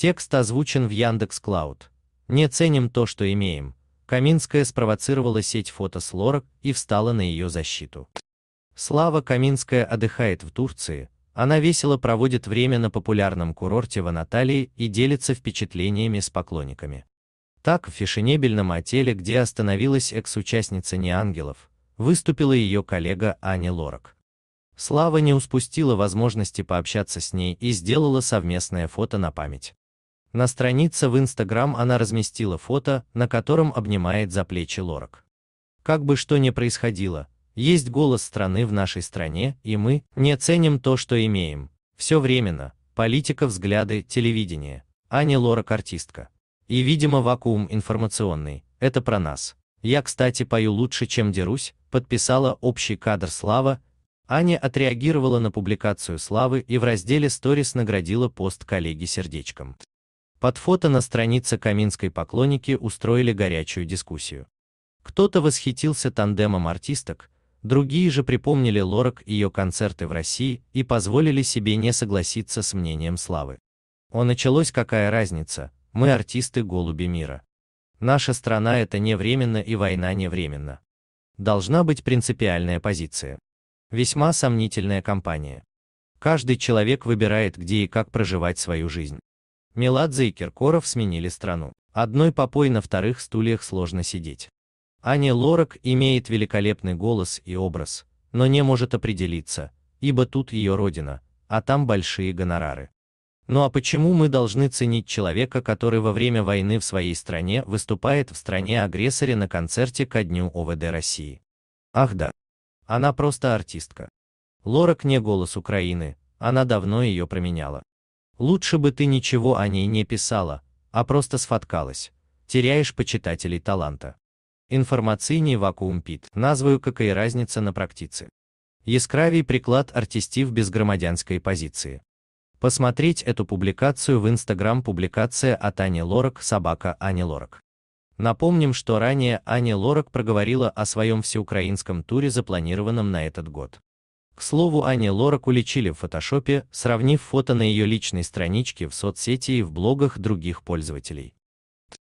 Текст озвучен в Яндекс Клауд. Не ценим то, что имеем. Каминская спровоцировала сеть фото с Лорак и встала на ее защиту. Слава Каминская отдыхает в Турции, она весело проводит время на популярном курорте в Анатолии и делится впечатлениями с поклонниками. Так, в фешенебельном отеле, где остановилась экс-участница «Неангелов», выступила ее коллега Аня Лорак. Слава не успустила возможности пообщаться с ней и сделала совместное фото на память. На странице в Инстаграм она разместила фото, на котором обнимает за плечи Лорак. Как бы что ни происходило, есть голос страны в нашей стране, и мы не ценим то, что имеем. Все временно, политика, взгляды, телевидение. А не Лорак артистка. И, видимо, вакуум информационный. Это про нас. Я, кстати, пою лучше, чем дерусь, подписала общий кадр Слава. Аня отреагировала на публикацию Славы и в разделе Stories наградила пост коллеги сердечком. Под фото на странице каминской поклонники устроили горячую дискуссию. Кто-то восхитился тандемом артисток, другие же припомнили Лорак и ее концерты в России и позволили себе не согласиться с мнением Славы. О началось какая разница, мы артисты голуби мира. Наша страна это не временно и война не временно. Должна быть принципиальная позиция. Весьма сомнительная кампания. Каждый человек выбирает, где и как проживать свою жизнь. Меладзе и Киркоров сменили страну. Одной попой на вторых стульях сложно сидеть. Аня Лорак имеет великолепный голос и образ, но не может определиться, ибо тут ее родина, а там большие гонорары. Ну а почему мы должны ценить человека, который во время войны в своей стране выступает в стране-агрессоре на концерте ко дню ОВД России? Ах да. Она просто артистка. Лорак не голос Украины, она давно ее променяла. Лучше бы ты ничего о ней не писала, а просто сфоткалась. Теряешь почитателей таланта. Информационный вакуум пит. Назваю какая разница на практицы. Яскравий приклад артистив без громадянской позиции. Посмотреть эту публикацию в Инстаграм публикация от Ани Лорак, собака Ани Лорак. Напомним, что ранее Ани Лорак проговорила о своем всеукраинском туре, запланированном на этот год. К слову, Ани Лорак уличили в фотошопе, сравнив фото на ее личной страничке в соцсети и в блогах других пользователей.